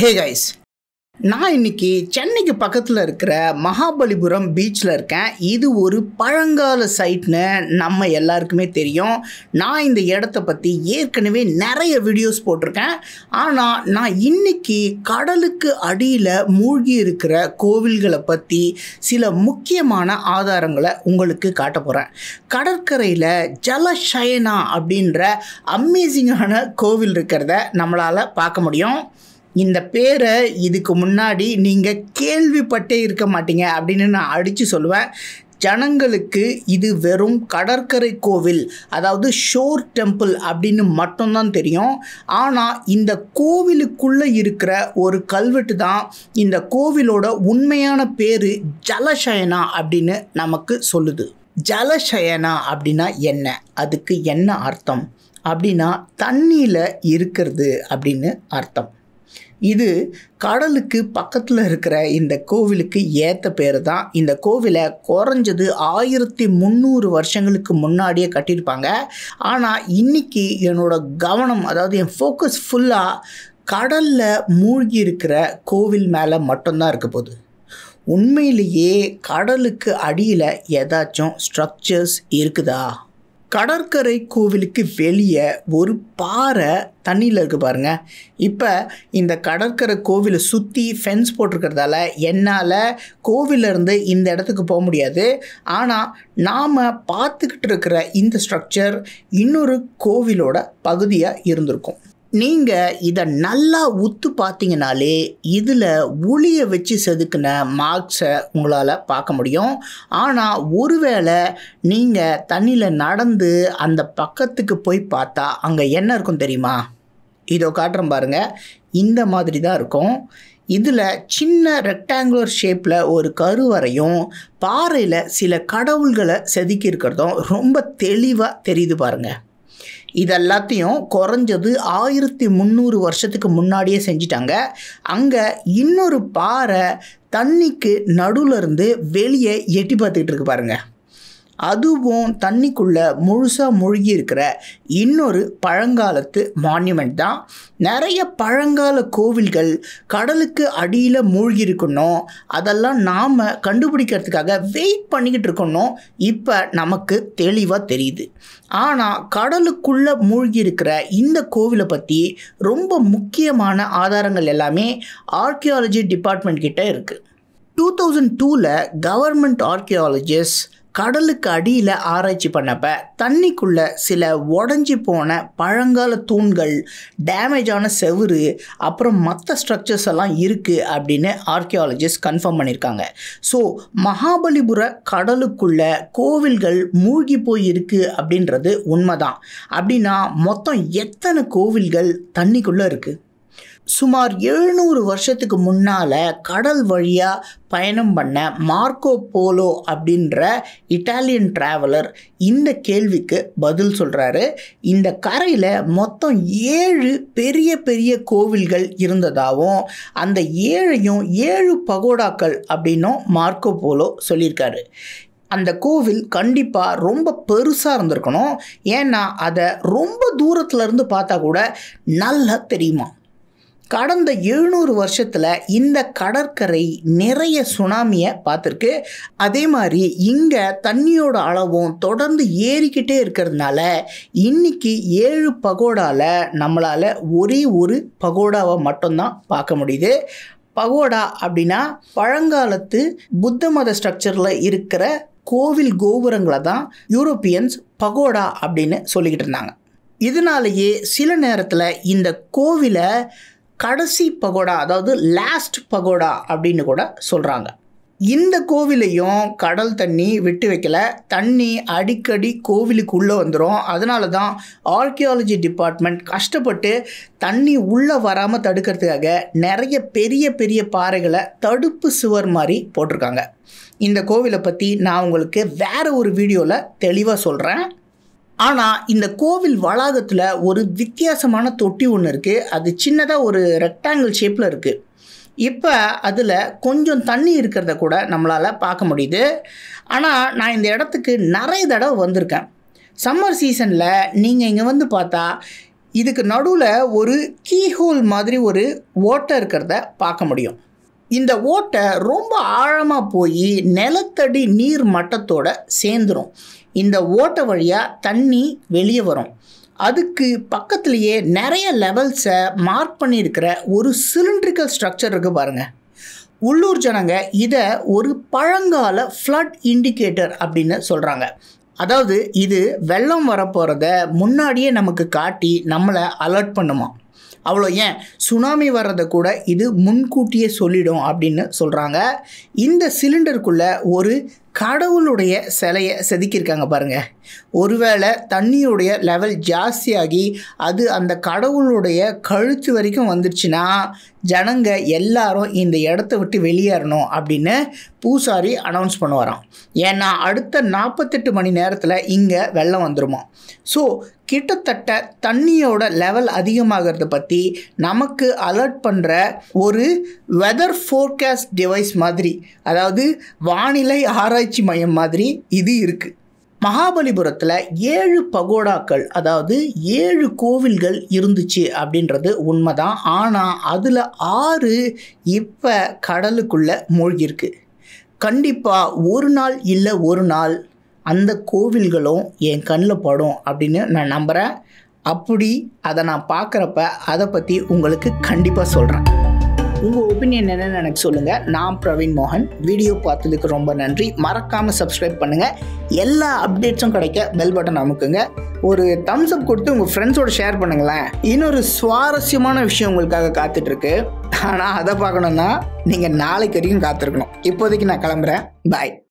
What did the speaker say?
hey guys நான் இன்னைக்கு சென்னைக்கு பக்கத்தில் இருக்கிற மகாபலிபுரம் பீச்சில் இருக்கேன் இது ஒரு பழங்கால சைட்னு நம்ம எல்லாருக்குமே தெரியும் நான் இந்த இடத்த பற்றி ஏற்கனவே நிறைய வீடியோஸ் போட்டிருக்கேன் ஆனால் நான் இன்னைக்கு கடலுக்கு அடியில் மூழ்கி இருக்கிற கோவில்களை பற்றி சில முக்கியமான ஆதாரங்களை உங்களுக்கு காட்ட போகிறேன் கடற்கரையில் ஜலஷயனா அப்படின்ற அமேசிங்கான கோவில் இருக்கிறத நம்மளால் பார்க்க முடியும் இந்த பேரை இதுக்கு முன்னாடி நீங்கள் கேள்விப்பட்டே இருக்க மாட்டீங்க அப்படின்னு நான் அடித்து சொல்லுவேன் ஜனங்களுக்கு இது வெறும் கடற்கரை கோவில் அதாவது ஷோர் டெம்பிள் அப்படின்னு மட்டும்தான் தெரியும் ஆனால் இந்த கோவிலுக்குள்ளே இருக்கிற ஒரு கல்வெட்டு தான் இந்த கோவிலோட உண்மையான பேர் ஜலசயனா அப்படின்னு நமக்கு சொல்லுது ஜலசயனா அப்படின்னா என்ன அதுக்கு என்ன அர்த்தம் அப்படின்னா தண்ணியில் இருக்கிறது அப்படின்னு அர்த்தம் இது கடலுக்கு பக்கத்தில் இருக்கிற இந்த கோவிலுக்கு ஏற்ற பேர் தான் இந்த கோவிலை குறைஞ்சது ஆயிரத்தி முந்நூறு வருஷங்களுக்கு முன்னாடியே கட்டியிருப்பாங்க ஆனால் இன்றைக்கி என்னோடய கவனம் அதாவது என் ஃபோக்கஸ் ஃபுல்லாக கடலில் மூழ்கி இருக்கிற கோவில் மேலே மட்டும்தான் இருக்க போகுது உண்மையிலேயே கடலுக்கு அடியில் ஏதாச்சும் ஸ்ட்ரக்சர்ஸ் இருக்குதா கடற்கரை கோவிலுக்கு வெளியே ஒரு பாறை தண்ணியில் இருக்குது பாருங்கள் இப்போ இந்த கடற்கரை கோவிலை சுற்றி ஃபென்ஸ் போட்டிருக்கிறதால என்னால் கோவிலேருந்து இந்த இடத்துக்கு போக முடியாது ஆனால் நாம் பார்த்துக்கிட்டு இருக்கிற இந்த ஸ்ட்ரக்சர் இன்னொரு கோவிலோட பகுதியாக இருந்திருக்கும் நீங்கள் இதை நல்லா உத்து பார்த்தீங்கனாலே இதில் ஒளியை வச்சு செதுக்கின மார்க்ஸை உங்களால் பார்க்க முடியும் ஆனால் ஒருவேளை நீங்கள் தண்ணியில் நடந்து அந்த பக்கத்துக்கு போய் பார்த்தா அங்கே என்ன இருக்கும் தெரியுமா இதோ காட்டுறோம் பாருங்கள் இந்த மாதிரி தான் இருக்கும் இதில் சின்ன ரெக்டாங்குலர் ஷேப்பில் ஒரு கருவறையும் பாறையில் சில கடவுள்களை செதுக்கி இருக்கிறதும் ரொம்ப தெளிவாக தெரியுது பாருங்கள் இது எல்லாத்தையும் குறைஞ்சது ஆயிரத்தி முந்நூறு வருஷத்துக்கு முன்னாடியே செஞ்சிட்டாங்க அங்கே இன்னொரு பாறை தண்ணிக்கு நடுவில் இருந்து வெளியே எட்டி பார்த்துக்கிட்டு இருக்கு பாருங்கள் அதுவும் தண்ணிக்குள்ளே முழுசாக மூழ்கி இருக்கிற இன்னொரு பழங்காலத்து மான்யூமெண்ட் தான் நிறைய பழங்கால கோவில்கள் கடலுக்கு அடியில் மூழ்கி இருக்கணும் அதெல்லாம் நாம் கண்டுபிடிக்கிறதுக்காக வெயிட் பண்ணிக்கிட்டு இருக்கணும் இப்போ நமக்கு தெளிவாக தெரியுது ஆனால் கடலுக்குள்ளே மூழ்கி இருக்கிற இந்த கோவிலை பற்றி ரொம்ப முக்கியமான ஆதாரங்கள் எல்லாமே ஆர்கியாலஜி டிபார்ட்மெண்ட் கிட்டே இருக்குது டூ தௌசண்ட் டூவில் கவர்மெண்ட் ஆர்கியாலஜிஸ்ட் கடலுக்கு அடியில் ஆராய்ச்சி பண்ணப்ப தண்ணிக்குள்ளே சில உடஞ்சி போன பழங்கால தூண்கள் டேமேஜான செவுறு அப்புறம் மற்ற ஸ்ட்ரக்சர்ஸ் எல்லாம் இருக்குது அப்படின்னு ஆர்கியாலஜிஸ்ட் கன்ஃபார்ம் பண்ணியிருக்காங்க ஸோ மகாபலிபுர கடலுக்குள்ள கோவில்கள் மூழ்கி போயிருக்கு அப்படின்றது உண்மைதான் அப்படின்னா மொத்தம் எத்தனை கோவில்கள் தண்ணிக்குள்ளே இருக்குது சுமார் எழுநூறு வருஷத்துக்கு முன்னால் கடல் வழியாக பயணம் பண்ண மார்க்கோ போலோ அப்படின்ற இட்டாலியன் ட்ராவலர் இந்த கேள்விக்கு பதில் சொல்கிறாரு இந்த கரையில் மொத்தம் ஏழு பெரிய பெரிய கோவில்கள் இருந்ததாகவும் அந்த ஏழையும் ஏழு பகோடாக்கள் அப்படின்னும் மார்க்கோ போலோ சொல்லியிருக்காரு அந்த கோவில் கண்டிப்பாக ரொம்ப பெருசாக இருந்திருக்கணும் ஏன்னா அதை ரொம்ப தூரத்தில் இருந்து பார்த்தா கூட நல்லா தெரியுமா கடந்த எழுநூறு வருஷத்தில் இந்த கடற்கரை நிறைய சுனாமியை பார்த்துருக்கு அதே மாதிரி இங்கே தண்ணியோட அளவும் தொடர்ந்து ஏறிக்கிட்டே இருக்கிறதுனால இன்றைக்கி ஏழு பகோடாவில் நம்மளால் ஒரே ஒரு பகோடாவை மட்டும்தான் பார்க்க முடியுது பகோடா அப்படின்னா பழங்காலத்து புத்த மத ஸ்ட்ரக்சரில் இருக்கிற கோவில் கோபுரங்களை தான் யூரோப்பியன்ஸ் பகோடா அப்படின்னு சொல்லிக்கிட்டு இருந்தாங்க இதனாலேயே சில நேரத்தில் இந்த கோவிலை கடைசி பகோடா அதாவது லாஸ்ட் பகோடா அப்படின்னு கூட சொல்கிறாங்க இந்த கோவிலையும் கடல் தண்ணி விட்டு வைக்கல தண்ணி அடிக்கடி கோவிலுக்குள்ளே வந்துடும் அதனால தான் ஆர்கியாலஜி டிபார்ட்மெண்ட் கஷ்டப்பட்டு தண்ணி உள்ளே வராமல் தடுக்கிறதுக்காக நிறைய பெரிய பெரிய பாறைகளை தடுப்பு சுவர் மாதிரி போட்டிருக்காங்க இந்த கோவிலை பற்றி நான் உங்களுக்கு வேறு ஒரு வீடியோவில் தெளிவாக சொல்கிறேன் ஆனால் இந்த கோவில் வளாகத்தில் ஒரு வித்தியாசமான தொட்டி ஒன்று இருக்குது அது சின்னதாக ஒரு ரெக்டாங்கிள் ஷேப்பில் இருக்குது இப்போ அதில் கொஞ்சம் தண்ணி இருக்கிறத கூட நம்மளால் பார்க்க முடியுது ஆனால் நான் இந்த இடத்துக்கு நிறைய தடவை வந்திருக்கேன் சம்மர் சீசனில் நீங்கள் இங்கே வந்து பார்த்தா இதுக்கு நடுவில் ஒரு கீஹோல் மாதிரி ஒரு ஓட்டை இருக்கிறத பார்க்க முடியும் இந்த ஓட்டை ரொம்ப ஆழமாக போய் நிலத்தடி நீர் மட்டத்தோட சேர்ந்துடும் இந்த ஓட்டை வழியாக தண்ணி வெளியே வரும் அதுக்கு பக்கத்துலேயே நிறைய லெவல்ஸை மார்க் பண்ணியிருக்கிற ஒரு சிலிண்ட்ரிக்கல் ஸ்ட்ரக்சர் இருக்குது பாருங்கள் உள்ளூர் ஜனங்க இதை ஒரு பழங்கால ஃப்ளட் இண்டிகேட்டர் அப்படின்னு சொல்கிறாங்க அதாவது இது வெள்ளம் வரப்போகிறத முன்னாடியே நமக்கு காட்டி நம்மளை அலர்ட் பண்ணுமா அவ்வளோ ஏன் சுனாமி வர்றதை கூட இது முன்கூட்டியே சொல்லிடும் அப்படின்னு சொல்கிறாங்க இந்த சிலிண்டருக்குள்ளே ஒரு கடவுளுடைய சிலையை செதுக்கியிருக்காங்க பாருங்கள் ஒருவேளை தண்ணியுடைய லெவல் ஜாஸ்தியாகி அது அந்த கடவுளுடைய கழுத்து வரைக்கும் வந்துருச்சுன்னா ஜனங்க எல்லாரும் இந்த இடத்த விட்டு வெளியேறணும் அப்படின்னு பூசாரி அனௌன்ஸ் பண்ணுவாராம் ஏன்னா அடுத்த நாற்பத்தெட்டு மணி நேரத்தில் இங்கே வெள்ளம் வந்துருமா ஸோ கிட்டத்தட்ட தண்ணியோட லெவல் அதிகமாகிறத பற்றி நமக்கு அலர்ட் பண்ணுற ஒரு வெதர் ஃபோர்காஸ்ட் டிவைஸ் மாதிரி அதாவது வானிலை ஆராய் ஆராய்ச்சி மையம் மாதிரி இது இருக்குது மகாபலிபுரத்தில் ஏழு பகோடாக்கள் அதாவது ஏழு கோவில்கள் இருந்துச்சு அப்படின்றது உண்மைதான் ஆனால் அதில் ஆறு இப்போ கடலுக்குள்ளே மூழ்கியிருக்கு கண்டிப்பாக ஒரு நாள் இல்லை ஒரு நாள் அந்த கோவில்களும் என் கண்ணில் படும் அப்படின்னு நான் நம்புகிறேன் அப்படி அதை நான் பார்க்குறப்ப அதை பற்றி உங்களுக்கு கண்டிப்பாக சொல்கிறேன் உங்கள் ஒப்பீனியன் என்னென்னு எனக்கு சொல்லுங்கள் நான் பிரவீன் மோகன் வீடியோ பார்த்ததுக்கு ரொம்ப நன்றி மறக்காமல் சப்ஸ்கிரைப் பண்ணுங்கள் எல்லா அப்டேட்ஸும் கிடைக்க பெல் பட்டன் அமுக்குங்க ஒரு தம்ஸ் அப் கொடுத்து உங்கள் ஃப்ரெண்ட்ஸோட ஷேர் பண்ணுங்களேன் இன்னொரு சுவாரஸ்யமான விஷயம் உங்களுக்காக காத்துட்ருக்கு ஆனால் அதை பார்க்கணுன்னா நீங்கள் நாளைக்கு வரைக்கும் காத்திருக்கணும் இப்போதைக்கு நான் கிளம்புறேன் பாய்